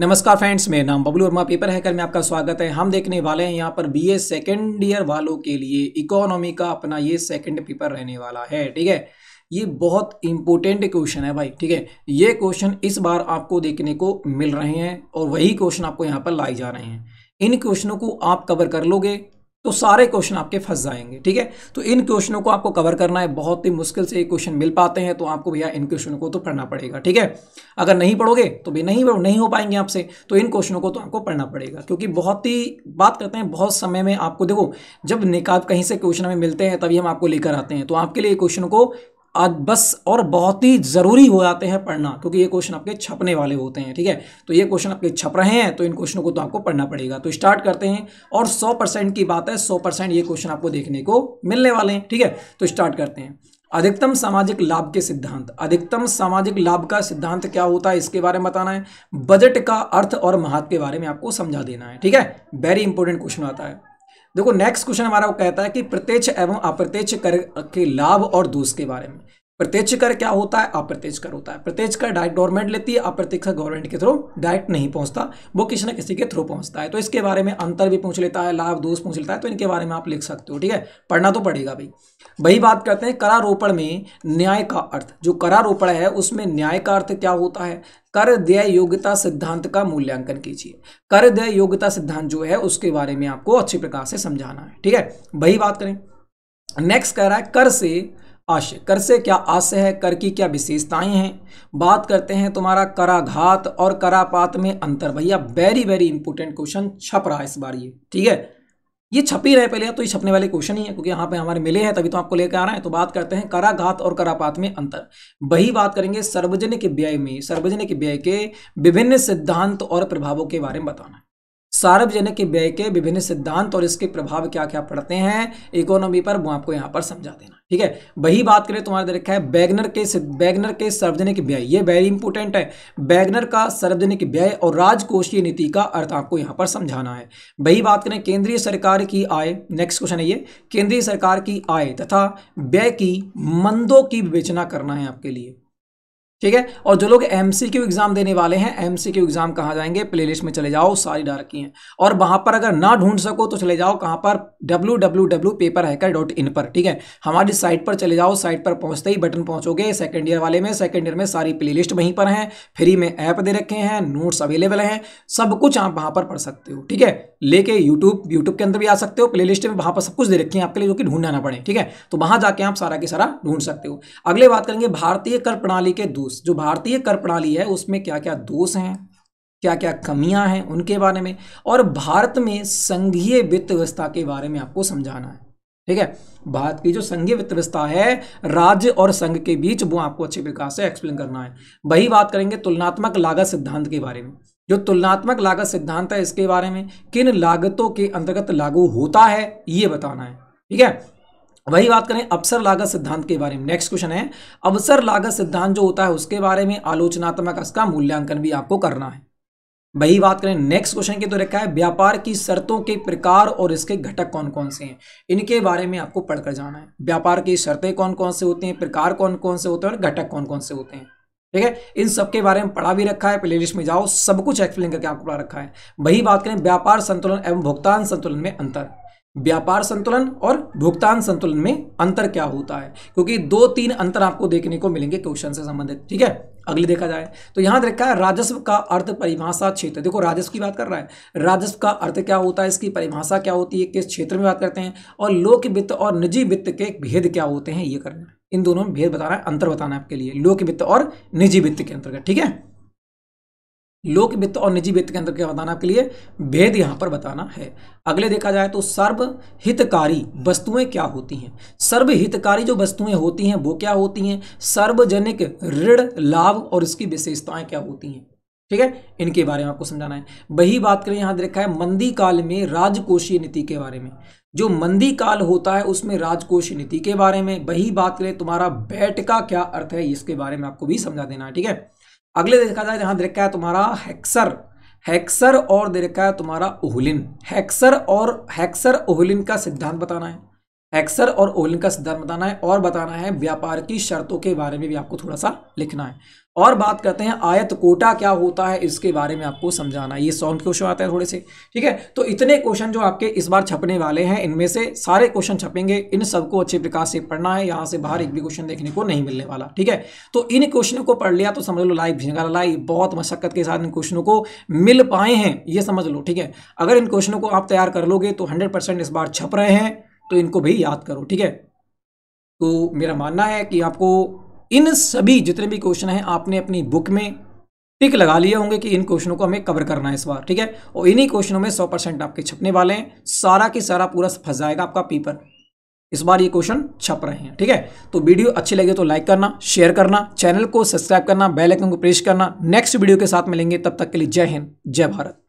नमस्कार फ्रेंड्स मेरा नाम बबलू वर्मा पेपर हैकर में आपका स्वागत है हम देखने वाले हैं यहाँ पर बीए सेकेंड ईयर वालों के लिए इकोनॉमी का अपना ये सेकेंड पेपर रहने वाला है ठीक है ये बहुत इंपॉर्टेंट क्वेश्चन है भाई ठीक है ये क्वेश्चन इस बार आपको देखने को मिल रहे हैं और वही क्वेश्चन आपको यहाँ पर लाए जा रहे हैं इन क्वेश्चनों को आप कवर कर लोगे तो सारे क्वेश्चन आपके फंस जाएंगे ठीक है तो इन क्वेश्चनों को आपको कवर करना है बहुत ही मुश्किल से ये क्वेश्चन मिल पाते हैं तो आपको भैया इन क्वेश्चनों को तो पढ़ना पड़ेगा ठीक है अगर नहीं पढ़ोगे तो भी नहीं नहीं हो पाएंगे आपसे तो इन क्वेश्चनों को तो आपको पढ़ना पड़ेगा क्योंकि बहुत ही बात करते हैं बहुत समय में आपको देखो जब निकाब कहीं से क्वेश्चन हमें मिलते हैं तभी हम आपको लेकर आते हैं तो आपके लिए क्वेश्चन को आज बस और बहुत ही ज़रूरी हो जाते हैं पढ़ना क्योंकि ये क्वेश्चन आपके छपने वाले होते हैं ठीक है तो ये क्वेश्चन आपके छप रहे हैं तो इन क्वेश्चनों को तो आपको पढ़ना पड़ेगा तो स्टार्ट करते हैं और 100 परसेंट की बात है 100 परसेंट ये क्वेश्चन आपको देखने को मिलने वाले हैं ठीक है तो स्टार्ट करते हैं अधिकतम सामाजिक लाभ के सिद्धांत अधिकतम सामाजिक लाभ का सिद्धांत क्या होता है इसके बारे में बताना है बजट का अर्थ और महत्व के बारे में आपको समझा देना है ठीक है वेरी इंपॉर्टेंट क्वेश्चन आता है देखो नेक्स्ट क्वेश्चन हमारा वो कहता है कि प्रत्यक्ष एवं अप्रत्यक्ष कर के लाभ और दोष के बारे में प्रत्यक्ष कर क्या होता है अप्रत्यक्ष कर होता है प्रत्यक्ष कर डायरेक्ट गवर्नमेंट लेती है अप्रत्यक्ष कर गवर्नमेंट के थ्रू डायरेक्ट नहीं पहुंचता वो किसी न किसी के थ्रू पहुंचता है तो इसके बारे में अंतर भी पूछ लेता है लाभ दोष पूछ लेता है तो इनके बारे में आप लिख सकते हो ठीक है पढ़ना तो पड़ेगा भाई वही बात करते हैं करारोपण में न्याय का अर्थ जो करारोपण है उसमें न्याय का अर्थ क्या होता है कर देय योग्यता सिद्धांत का मूल्यांकन कीजिए कर देय योग्यता सिद्धांत जो है उसके बारे में आपको अच्छी प्रकार से समझाना है ठीक है वही बात करें नेक्स्ट कह रहा है कर से आशय कर से क्या आशय है कर की क्या विशेषताएं हैं बात करते हैं तुम्हारा कराघात और करापात में अंतर भैया वेरी वेरी इंपॉर्टेंट क्वेश्चन छप रहा है इस बार ये ठीक है ये छप ही रहे पहले तो ये छपने वाले क्वेश्चन ही है क्योंकि यहाँ पे हमारे मिले हैं तभी तो आपको लेकर आ रहे हैं तो बात करते हैं कराघात और करापात में अंतर वही बात करेंगे सार्वजनिक व्यय में सार्वजनिक व्यय के विभिन्न सिद्धांत और प्रभावों के बारे में बताना सार्वजनिक व्यय के विभिन्न सिद्धांत और इसके प्रभाव क्या क्या पड़ते हैं इकोनॉमी पर वो आपको यहाँ पर समझा देना ठीक है वही बात करें तुम्हारे रखा है बैगनर के बैगनर के सार्वजनिक व्यय ये वेरी इंपॉर्टेंट है बैगनर का सार्वजनिक व्यय और राजकोषीय नीति का अर्थ आपको यहाँ पर समझाना है वही बात करें केंद्रीय सरकार की आय नेक्स्ट क्वेश्चन है ये केंद्रीय सरकार की आय तथा व्यय की मंदों की विवेचना करना है आपके लिए ठीक है और जो लोग एम सी क्यू एग्जाम देने वाले हैं एम सी क्यू एग्जाम कहाँ जाएंगे प्लेलिस्ट में चले जाओ सारी डाल रखी हैं और वहाँ पर अगर ना ढूंढ सको तो चले जाओ कहाँ पर W W W paper hacker dot in पर ठीक है हमारी साइट पर चले जाओ साइट पर पहुँचते ही बटन पहुँचोगे सेकेंड ईयर वाले में सेकेंड ईयर में सारी प्ले लिस्ट वहीं पर हैं फ्री में ऐप दे रखे हैं नोट्स अवेलेबल हैं सब कुछ आप वहाँ पर पढ़ सकते हो ठीक है लेके यूट्यूब यूट्यूब के अंदर भी आ सकते हो प्ले लिस्ट में वहां पर सब कुछ दे रखे हैं आपके लिए जो कि ढूंढना पड़े ठीक है तो वहां जाके आप सारा के सारा ढूंढ सकते हो अगले बात करेंगे भारतीय कर प्रणाली के दोष जो भारतीय कर प्रणाली है उसमें क्या क्या दोष हैं क्या क्या कमियां हैं उनके बारे में और भारत में संघीय वित्त व्यवस्था के बारे में आपको समझाना है ठीक है भारत की जो संघीय वित्त व्यवस्था है राज्य और संघ के बीच वो आपको अच्छे प्रकार से एक्सप्लेन करना है वही बात करेंगे तुलनात्मक लागत सिद्धांत के बारे में जो तुलनात्मक लागत सिद्धांत है इसके बारे में किन लागतों के अंतर्गत लागू होता है ये बताना है ठीक है वही बात करें अवसर लागत सिद्धांत के बारे में नेक्स्ट क्वेश्चन है अवसर लागत सिद्धांत जो होता है उसके बारे में आलोचनात्मक इसका मूल्यांकन भी आपको करना है वही बात करें नेक्स्ट क्वेश्चन की तो रखा है व्यापार की शर्तों के प्रकार और इसके घटक कौन कौन से हैं इनके बारे में आपको पढ़कर जाना है व्यापार की शर्तें कौन कौन से होते हैं प्रकार कौन कौन से होते हैं और घटक कौन कौन से होते हैं ठीक है इन सब के बारे में पढ़ा भी रखा है प्लेलिस्ट में जाओ सब कुछ एक्सप्लेन करके आपको पढ़ा रखा है वही बात करें व्यापार संतुलन एवं भुगतान संतुलन में अंतर व्यापार संतुलन और भुगतान संतुलन में अंतर क्या होता है क्योंकि दो तीन अंतर आपको देखने को मिलेंगे क्वेश्चन से संबंधित ठीक है अगली देखा जाए तो यहां रखा है राजस्व का अर्थ परिभाषा क्षेत्र देखो राजस्व की बात कर रहा है राजस्व का अर्थ क्या होता है इसकी परिभाषा क्या होती है किस क्षेत्र में बात करते हैं और लोक वित्त और निजी वित्त के भेद क्या होते हैं ये करना है इन दोनों में भेद बताना है अंतर बताना है आपके लिए लोक वित्त और निजी वित्त के अंतर्गत ठीक है लोक वित्त और निजी वित्त के अंतर्गत क्या बताना आपके लिए भेद यहां पर बताना है अगले देखा जाए तो सर्वहितकारी वस्तुएं क्या होती हैं सर्वहितकारी जो वस्तुएं होती हैं वो क्या होती हैं सार्वजनिक ऋण लाभ और इसकी विशेषताएं क्या होती हैं ठीक है इनके बारे में आपको समझाना है वही बात करें यहां देखा है मंदी काल में राजकोषीय नीति के बारे में जो मंदी काल होता है उसमें राजकोषीय नीति के बारे में वही बात करें तुम्हारा बैट का क्या अर्थ है इसके बारे में आपको भी समझा देना है ठीक है अगले देखा जाए यहां देखा है तुम्हारा हेक्सर हेक्सर और देखा है तुम्हारा ओहलिन हेक्सर और हेक्सर ओहलिन का सिद्धांत बताना है एक्सर और ओलिन का सिद्धांत बताना है और बताना है व्यापार की शर्तों के बारे में भी आपको थोड़ा सा लिखना है और बात करते हैं आयत कोटा क्या होता है इसके बारे में आपको समझाना है ये सॉफ्ट क्वेश्चन आते हैं थोड़े से ठीक है तो इतने क्वेश्चन जो आपके इस बार छपने वाले हैं इनमें से सारे क्वेश्चन छपेंगे इन सबको अच्छे प्रकार से पढ़ना है यहाँ से बाहर एक भी क्वेश्चन देखने को नहीं मिलने वाला ठीक है तो इन क्वेश्चनों को पढ़ लिया तो समझ लो लाइव झिंगा लाई बहुत मशक्कत के साथ इन क्वेश्चनों को मिल पाए हैं ये समझ लो ठीक है अगर इन क्वेश्चनों को आप तैयार कर लोगे तो हंड्रेड इस बार छप रहे हैं तो इनको भी याद करो ठीक है तो मेरा मानना है कि आपको इन सभी जितने भी क्वेश्चन हैं आपने अपनी बुक में टिक लगा लिए होंगे कि इन क्वेश्चनों को हमें कवर करना है इस बार ठीक है और इन्हीं क्वेश्चनों में सौ परसेंट आपके छपने वाले हैं सारा के सारा पूरा फंस जाएगा आपका पेपर इस बार ये क्वेश्चन छप रहे हैं ठीक है तो वीडियो अच्छी लगे तो लाइक करना शेयर करना चैनल को सब्सक्राइब करना बेलाइकन को प्रेस करना नेक्स्ट वीडियो के साथ मिलेंगे तब तक के लिए जय हिंद जय भारत